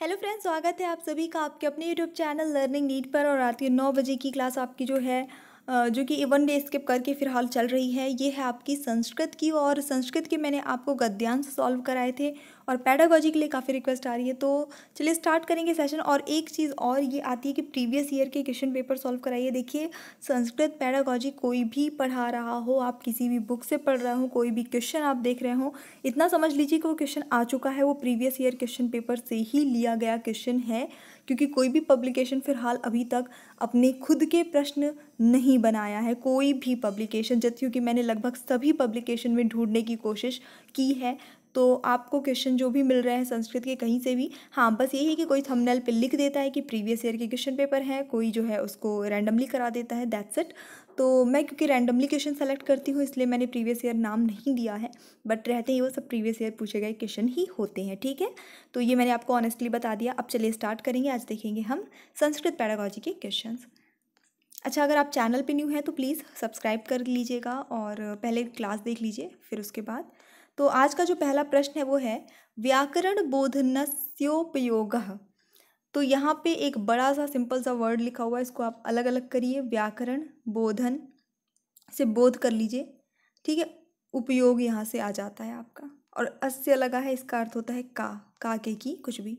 hello friends स्वागत है आप सभी का आपके अपने यूट्यूब चैनल लर्निंग नीड पर और रात के नौ बजे की क्लास आपकी जो है जो कि वन डे स्किप करके फिलहाल चल रही है ये है आपकी संस्कृत की और संस्कृत के मैंने आपको गद्यांश सॉल्व कराए थे और पैडागोजी के लिए काफ़ी रिक्वेस्ट आ रही है तो चलिए स्टार्ट करेंगे सेशन और एक चीज़ और ये आती है कि प्रीवियस ईयर के क्वेश्चन पेपर सॉल्व कराइए देखिए संस्कृत पैडागोजी कोई भी पढ़ा रहा हो आप किसी भी बुक से पढ़ रहे हो कोई भी क्वेश्चन आप देख रहे हो इतना समझ लीजिए कि वो क्वेश्चन आ चुका है वो प्रीवियस ईयर क्वेश्चन पेपर से ही लिया गया क्वेश्चन है क्योंकि कोई भी पब्लिकेशन फिलहाल अभी तक अपने खुद के प्रश्न नहीं बनाया है कोई भी पब्लिकेशन जब क्योंकि मैंने लगभग सभी पब्लिकेशन में ढूंढने की कोशिश की है तो आपको क्वेश्चन जो भी मिल रहे हैं संस्कृत के कहीं से भी हाँ बस यही है कि कोई थंबनेल पे लिख देता है कि प्रीवियस ईयर के क्वेश्चन पेपर हैं कोई जो है उसको रैंडमली करा देता है दैट्स इट तो मैं क्योंकि रैंडमली क्वेश्चन सेलेक्ट करती हूँ इसलिए मैंने प्रीवियस ईयर नाम नहीं दिया है बट रहते ही वो सब प्रीवियस ईयर पूछे गए क्वेश्चन ही होते हैं ठीक है तो ये मैंने आपको ऑनेस्टली बता दिया अब चलिए स्टार्ट करेंगे आज देखेंगे हम संस्कृत पैडागॉजी के क्वेश्चन अच्छा अगर आप चैनल पे न्यू हैं तो प्लीज़ सब्सक्राइब कर लीजिएगा और पहले क्लास देख लीजिए फिर उसके बाद तो आज का जो पहला प्रश्न है वो है व्याकरण बोधनस्योपयोग तो यहाँ पे एक बड़ा सा सिंपल सा वर्ड लिखा हुआ है इसको आप अलग अलग करिए व्याकरण बोधन से बोध कर लीजिए ठीक है उपयोग यहाँ से आ जाता है आपका और अस्य लगा है इसका अर्थ होता है का का के की कुछ भी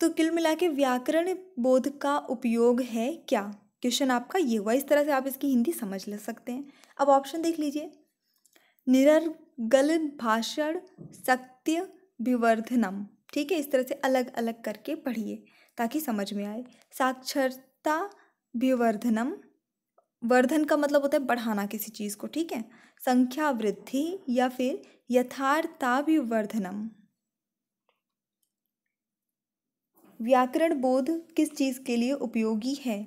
तो किल मिला के व्याकरण बोध का उपयोग है क्या क्वेश्चन आपका ये हुआ इस तरह से आप इसकी हिंदी समझ ले सकते हैं अब ऑप्शन देख लीजिए निरगलन भाषण सत्य विवर्धनम ठीक है इस तरह से अलग अलग करके पढ़िए ताकि समझ में आए साक्षरता विवर्धनम वर्धन का मतलब होता है बढ़ाना किसी चीज़ को ठीक है संख्या वृद्धि या फिर यथार्थाभिवर्धनम व्याकरण बोध किस चीज़ के लिए उपयोगी है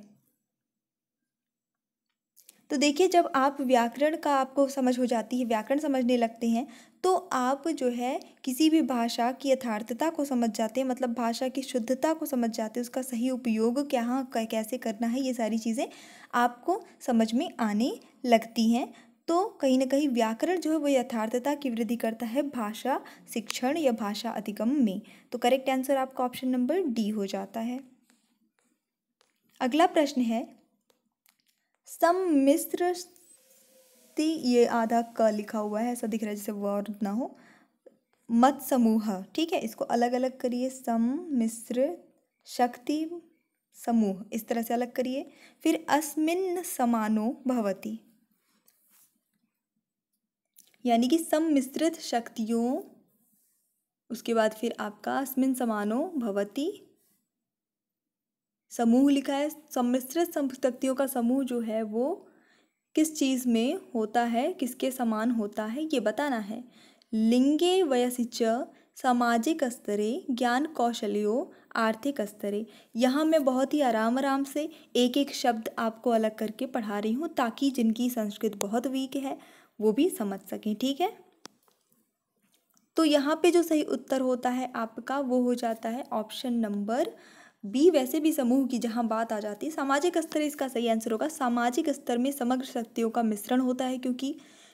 तो देखिए जब आप व्याकरण का आपको समझ हो जाती है व्याकरण समझने लगते हैं तो आप जो है किसी भी भाषा की यथार्थता को समझ जाते हैं मतलब भाषा की शुद्धता को समझ जाते हैं उसका सही उपयोग क्या कैसे करना है ये सारी चीज़ें आपको समझ में आने लगती हैं तो कहीं ना कहीं व्याकरण जो है वो यथार्थता की वृद्धि करता है भाषा शिक्षण या भाषा अधिगम में तो करेक्ट आंसर आपका ऑप्शन नंबर डी हो जाता है अगला प्रश्न है सम्मिश्र ये आधा क लिखा हुआ है ऐसा दिख रहा है जैसे वर्ड ना हो मत समूह ठीक है इसको अलग अलग करिए सम मिश्र शक्ति समूह इस तरह से अलग करिए फिर अस्मिन समानो भवती यानी कि सम्मिश्रित शक्तियों उसके बाद फिर आपका अस्मिन समानो भवती समूह लिखा है सम्मिश्रित संपत्तियों का समूह जो है वो किस चीज़ में होता है किसके समान होता है ये बताना है लिंगे वयसी च सामाजिक स्तरे ज्ञान कौशलियों आर्थिक स्तरे यहाँ मैं बहुत ही आराम आराम से एक एक शब्द आपको अलग करके पढ़ा रही हूँ ताकि जिनकी संस्कृत बहुत वीक है वो भी समझ सकें ठीक है तो यहाँ पे जो सही उत्तर होता है आपका वो हो जाता है ऑप्शन नंबर बी वैसे भी समूह की जहाँ बात आ जाती है सामाजिक स्तर इसका सही आंसर होगा सामाजिक स्तर में समग्र शक्तियों का मिश्रण होता है क्योंकि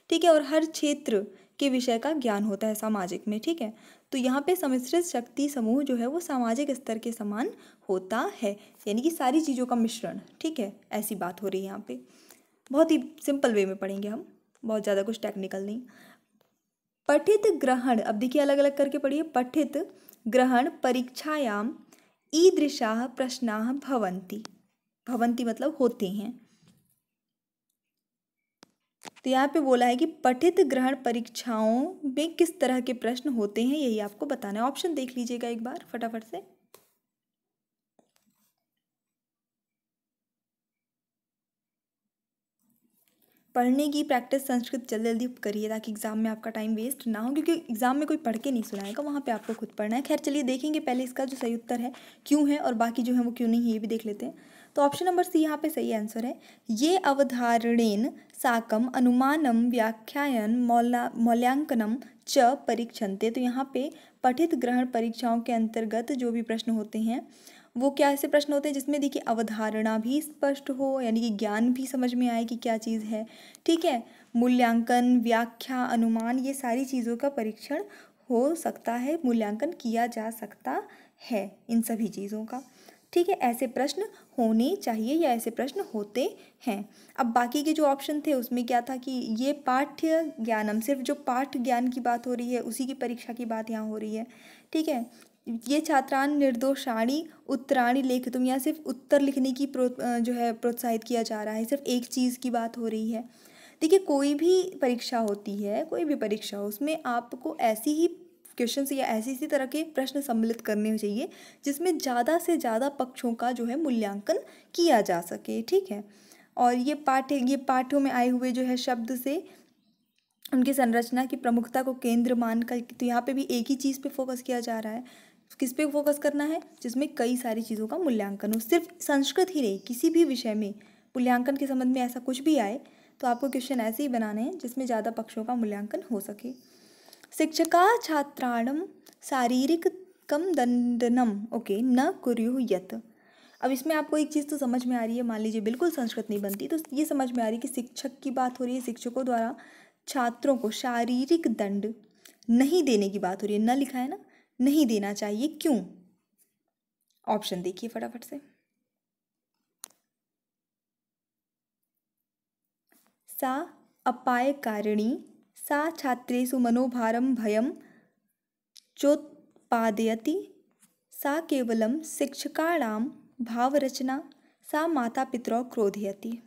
ठीक है और हर क्षेत्र के विषय का ज्ञान होता है सामाजिक में ठीक है तो यहाँ पे समिश्रित शक्ति समूह जो है वो सामाजिक स्तर के समान होता है यानी कि सारी चीज़ों का मिश्रण ठीक है ऐसी बात हो रही है यहाँ पे बहुत ही सिंपल वे में पढ़ेंगे हम बहुत ज़्यादा कुछ टेक्निकल नहीं पठित ग्रहण अब देखिए अलग अलग करके पढ़िए पठित ग्रहण परीक्षायाम ईदृशा प्रश्न भवंती भवंती मतलब होते हैं तो यहाँ पे बोला है कि पठित ग्रहण परीक्षाओं में किस तरह के प्रश्न होते हैं यही आपको बताना है ऑप्शन देख लीजिएगा एक बार फटाफट से पढ़ने की प्रैक्टिस संस्कृत जल्दी जल्दी करिए ताकि एग्ज़ाम में आपका टाइम वेस्ट ना हो क्योंकि एग्ज़ाम में कोई पढ़ के नहीं सुनाएगा वहाँ पे आपको खुद पढ़ना है खैर चलिए देखेंगे पहले इसका जो सही उत्तर है क्यों है और बाकी जो है वो क्यों नहीं है ये भी देख लेते हैं तो ऑप्शन नंबर सी यहाँ पे सही आंसर है ये अवधारणेन साकम अनुमानम व्याख्यायन मौला मौल्यांकनम च परीक्षणते तो यहाँ पे पठित ग्रहण परीक्षाओं के अंतर्गत जो भी प्रश्न होते हैं वो क्या ऐसे प्रश्न होते हैं जिसमें देखिए अवधारणा भी स्पष्ट हो यानी कि ज्ञान भी समझ में आए कि क्या चीज़ है ठीक है मूल्यांकन व्याख्या अनुमान ये सारी चीज़ों का परीक्षण हो सकता है मूल्यांकन किया जा सकता है इन सभी चीज़ों का ठीक है ऐसे प्रश्न होने चाहिए या ऐसे प्रश्न होते हैं अब बाकी के जो ऑप्शन थे उसमें क्या था कि ये पाठ्य ज्ञानम सिर्फ जो पाठ्य ज्ञान की बात हो रही है उसी की परीक्षा की बात यहाँ हो रही है ठीक है ये छात्रान निर्दोषाणी उत्तराणी लेख तुम यहाँ सिर्फ उत्तर लिखने की प्रो जो है प्रोत्साहित किया जा रहा है सिर्फ एक चीज़ की बात हो रही है देखिए कोई भी परीक्षा होती है कोई भी परीक्षा हो उसमें आपको ऐसी ही क्वेश्चन या ऐसी इसी तरह के प्रश्न सम्मिलित करने चाहिए जिसमें ज़्यादा से ज़्यादा पक्षों का जो है मूल्यांकन किया जा सके ठीक है और ये पाठ्य ये पाठों में आए हुए जो है शब्द से उनकी संरचना की प्रमुखता को केंद्र मानकर तो यहाँ पे भी एक ही चीज़ पे फोकस किया जा रहा है किस पे फोकस करना है जिसमें कई सारी चीज़ों का मूल्यांकन हो सिर्फ संस्कृत ही नहीं किसी भी विषय में मूल्यांकन के संबंध में ऐसा कुछ भी आए तो आपको क्वेश्चन ऐसे ही बनाने हैं जिसमें ज़्यादा पक्षों का मूल्यांकन हो सके शिक्षका छात्राणम शारीरिक कम दंडनम ओके न कुरु यत अब इसमें आपको एक चीज़ तो समझ में आ रही है मान लीजिए बिल्कुल संस्कृत नहीं बनती तो ये समझ में आ रही है कि शिक्षक की बात हो रही है शिक्षकों द्वारा छात्रों को शारीरिक दंड नहीं देने की बात हो रही है न लिखा है ना नहीं देना चाहिए क्यों ऑप्शन देखिए फटाफट से सा कारिणी सा छात्रेशु मनोभारम भयम चोत्पादयति सा केवलम शिक्षकाणाम भावरचना सा माता पितरौ क्रोधयति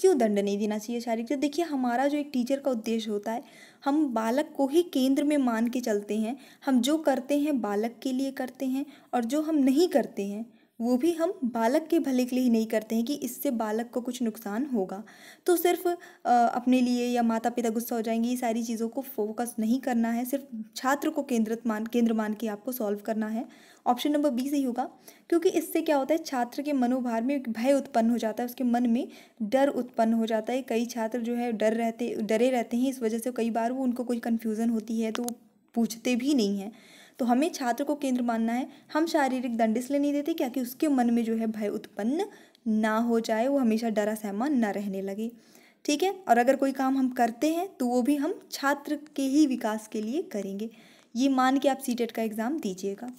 क्यों दंड नहीं देना चाहिए शारीरिक देखिए हमारा जो एक टीचर का उद्देश्य होता है हम बालक को ही केंद्र में मान के चलते हैं हम जो करते हैं बालक के लिए करते हैं और जो हम नहीं करते हैं वो भी हम बालक के भले के लिए ही नहीं करते हैं कि इससे बालक को कुछ नुकसान होगा तो सिर्फ अपने लिए या माता पिता गुस्सा हो जाएंगे ये सारी चीज़ों को फोकस नहीं करना है सिर्फ छात्र को केंद्रित मान केंद्र मान के आपको सॉल्व करना है ऑप्शन नंबर बी सही होगा क्योंकि इससे क्या होता है छात्र के मनोभार में भय उत्पन्न हो जाता है उसके मन में डर उत्पन्न हो जाता है कई छात्र जो है डर रहते डरे रहते हैं इस वजह से कई बार वो उनको कोई कन्फ्यूज़न होती है तो वो पूछते भी नहीं हैं तो हमें छात्र को केंद्र मानना है हम शारीरिक दंड इसलिए नहीं देते क्या कि उसके मन में जो है भय उत्पन्न ना हो जाए वो हमेशा डरा सहमा ना रहने लगे ठीक है और अगर कोई काम हम करते हैं तो वो भी हम छात्र के ही विकास के लिए करेंगे ये मान के आप सी e का एग्ज़ाम दीजिएगा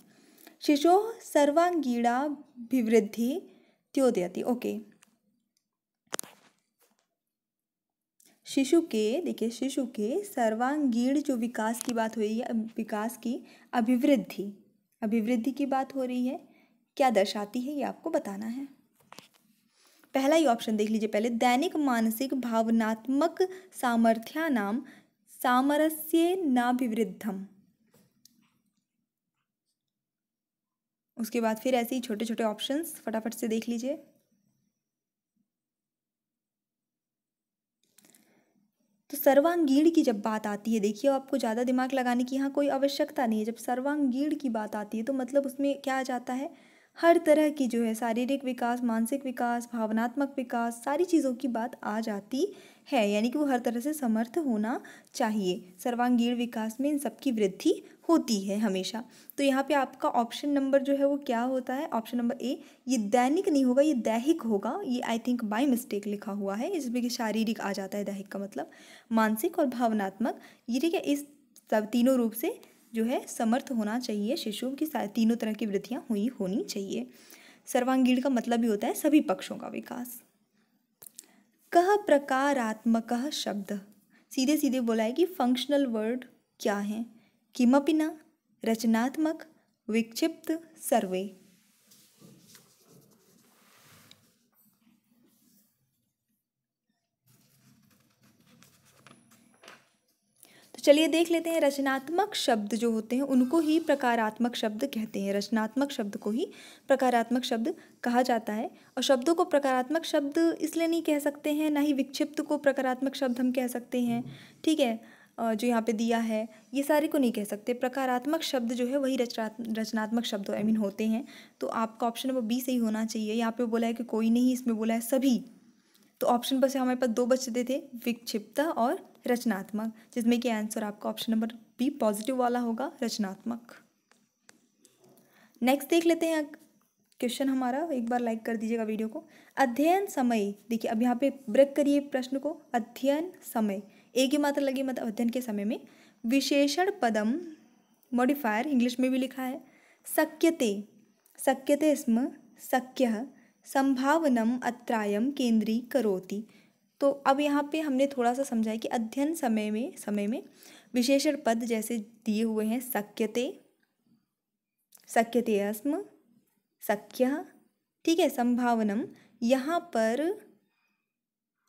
शिशो सर्वांगीणा विवृद्धि त्योदयती ओके शिशु के देखिए शिशु के सर्वांगीण जो विकास की बात हो रही है विकास की अभिवृद्धि अभिवृद्धि की बात हो रही है क्या दर्शाती है ये आपको बताना है पहला ही ऑप्शन देख लीजिए पहले दैनिक मानसिक भावनात्मक सामर्थ्या नाम सामरस्य नाभिवृद्धम उसके बाद फिर ऐसे ही छोटे छोटे ऑप्शंस फटाफट से देख लीजिए तो सर्वांगीण की जब बात आती है देखिए आपको ज़्यादा दिमाग लगाने की यहाँ कोई आवश्यकता नहीं है जब सर्वांगीण की बात आती है तो मतलब उसमें क्या आ जाता है हर तरह की जो है शारीरिक विकास मानसिक विकास भावनात्मक विकास सारी चीज़ों की बात आ जाती है यानी कि वो हर तरह से समर्थ होना चाहिए सर्वांगीण विकास में इन सब की वृद्धि होती है हमेशा तो यहाँ पे आपका ऑप्शन नंबर जो है वो क्या होता है ऑप्शन नंबर ए ये दैनिक नहीं होगा ये दैहिक होगा ये आई थिंक बाय मिस्टेक लिखा हुआ है इसमें कि शारीरिक आ जाता है दैहिक का मतलब मानसिक और भावनात्मक ये ठीक है इस सब तीनों रूप से जो है समर्थ होना चाहिए शिशु की तीनों तरह की वृद्धियाँ हुई होनी चाहिए सर्वांगीण का मतलब ही होता है सभी पक्षों का विकास कह प्रकारात्मक शब्द सीधे सीधे बोला है कि फंक्शनल वर्ड क्या हैं किमपि न रचनात्मक विक्षिप्त सर्वे तो चलिए देख लेते हैं रचनात्मक शब्द जो होते हैं उनको ही प्रकारात्मक शब्द कहते हैं रचनात्मक शब्द को ही प्रकारात्मक शब्द कहा जाता है और शब्दों को प्रकारात्मक शब्द इसलिए नहीं कह सकते हैं ना ही विक्षिप्त को प्रकारात्मक शब्द हम कह सकते हैं ठीक है जो यहाँ पे दिया है ये सारे को नहीं कह सकते प्रकारात्मक शब्द जो है वही रचनात्मक शब्द आई मीन होते हैं तो आपका ऑप्शन नंबर बी सही होना चाहिए यहाँ पे बोला है कि कोई नहीं इसमें बोला है सभी तो ऑप्शन पर से हमारे पास दो बचते थे विक्षिप्ता और रचनात्मक जिसमें कि आंसर आपका ऑप्शन नंबर बी पॉजिटिव वाला होगा रचनात्मक नेक्स्ट देख लेते हैं क्वेश्चन हमारा एक बार लाइक कर दीजिएगा वीडियो को अध्ययन समय देखिए अब यहाँ पे ब्रेक करिए प्रश्न को अध्ययन समय एक ही मात्रा लगी मतलब अध्ययन के समय में विशेषण पदम मॉडिफायर इंग्लिश में भी लिखा है शक्यते शक्यते स्म शक्य संभावनम अत्रायम केंद्री करोति तो अब यहाँ पे हमने थोड़ा सा समझा है कि अध्ययन समय में समय में विशेषण पद जैसे दिए हुए हैं शक्यते शक्यते अस्म शक्य ठीक है संभावनम यहाँ पर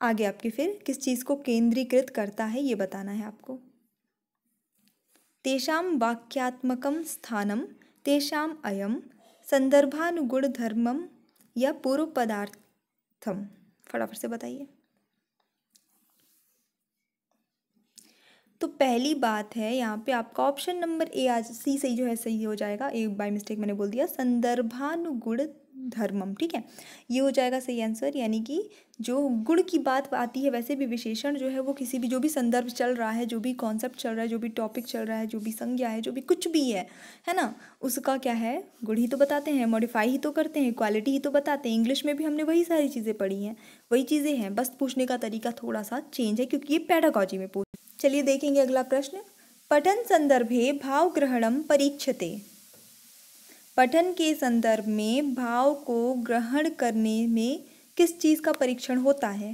आगे आपके फिर किस चीज़ को केंद्रीकृत करता है ये बताना है आपको वाक्यात्मकम स्थानम तेषाम अयम संदर्भानुगुण धर्मम या पूर्व पदार्थम फटाफट से बताइए तो पहली बात है यहाँ पे आपका ऑप्शन नंबर ए आज सी सही जो है सही हो जाएगा ए बाय मिस्टेक मैंने बोल दिया संदर्भानुगुण धर्मम ठीक है ये हो जाएगा सही आंसर यानी कि जो गुण की बात आती है वैसे भी विशेषण जो है वो किसी भी जो भी संदर्भ चल रहा है जो भी कॉन्सेप्ट चल रहा है जो भी टॉपिक चल रहा है जो भी संज्ञा है जो भी कुछ भी है है ना उसका क्या है गुण ही तो बताते हैं मॉडिफाई ही तो करते हैं क्वालिटी ही तो बताते हैं इंग्लिश में भी हमने वही सारी चीज़ें पढ़ी हैं वही चीज़ें हैं बस पूछने का तरीका थोड़ा सा चेंज है क्योंकि ये पैडागॉजी में पूछ चलिए देखेंगे अगला प्रश्न पठन संदर्भे भाव ग्रहणम परीक्षते पठन के संदर्भ में भाव को ग्रहण करने में किस चीज़ का परीक्षण होता है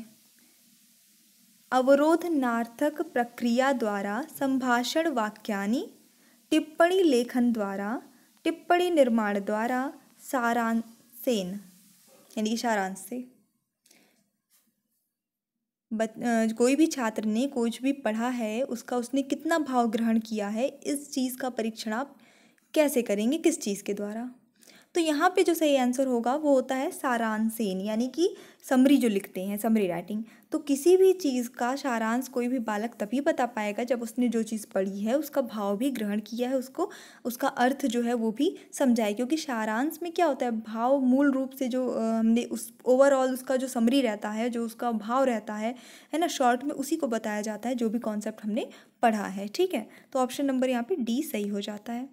नार्थक प्रक्रिया द्वारा संभाषण वाक्यानि टिप्पणी लेखन द्वारा टिप्पणी निर्माण द्वारा सारांशेन यानी कि सारांश से कोई भी छात्र ने कुछ भी पढ़ा है उसका उसने कितना भाव ग्रहण किया है इस चीज़ का परीक्षण आप कैसे करेंगे किस चीज़ के द्वारा तो यहाँ पे जो सही आंसर होगा वो होता है सारांशेन यानी कि समरी जो लिखते हैं समरी राइटिंग तो किसी भी चीज़ का सारांश कोई भी बालक तभी बता पाएगा जब उसने जो चीज़ पढ़ी है उसका भाव भी ग्रहण किया है उसको उसका अर्थ जो है वो भी समझाए क्योंकि सारांश में क्या होता है भाव मूल रूप से जो हमने उस ओवरऑल उसका जो समरी रहता है जो उसका भाव रहता है है ना शॉर्ट में उसी को बताया जाता है जो भी कॉन्सेप्ट हमने पढ़ा है ठीक है तो ऑप्शन नंबर यहाँ पर डी सही हो जाता है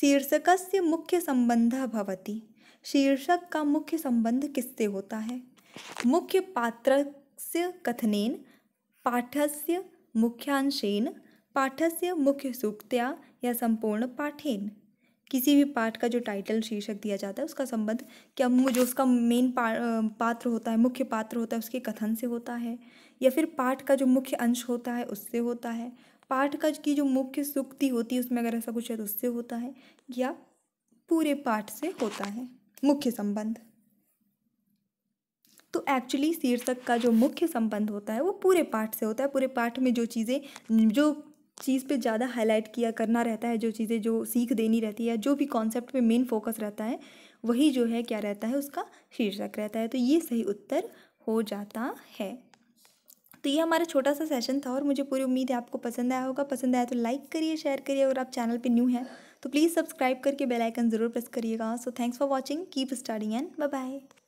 शीर्षक से मुख्य संबंध भवती शीर्षक का मुख्य संबंध किससे होता है मुख्य पात्र पात्रस्य कथनेन पाठस्य मुख्यांशेन पाठस्य मुख्य सूक्त्या या संपूर्ण पाठेन किसी भी पाठ का जो टाइटल शीर्षक दिया जाता है उसका संबंध क्या जो उसका मेन पा, पात्र होता है मुख्य पात्र होता है उसके कथन से होता है या फिर पाठ का जो मुख्य अंश होता है उससे होता है पाठ का की जो मुख्य सुक्ति होती है उसमें अगर ऐसा कुछ है तो उससे होता है या पूरे पाठ से होता है मुख्य संबंध तो एक्चुअली शीर्षक का जो मुख्य संबंध होता है वो पूरे पाठ से होता है पूरे पाठ में जो चीज़ें जो चीज़ पे ज़्यादा हाईलाइट किया करना रहता है जो चीज़ें जो सीख देनी रहती है जो भी कॉन्सेप्ट पे मेन फोकस रहता है वही जो है क्या रहता है उसका शीर्षक रहता है तो ये सही उत्तर हो जाता है तो ये हमारा छोटा सा सेशन था और मुझे पूरी उम्मीद है आपको पसंद आया होगा पसंद आया तो लाइक करिए शेयर करिए अगर आप चैनल पर न्यू हैं तो प्लीज़ सब्सक्राइब करके बेलाइकन ज़रूर प्रेस करिएगा so thanks for watching keep starting and bye bye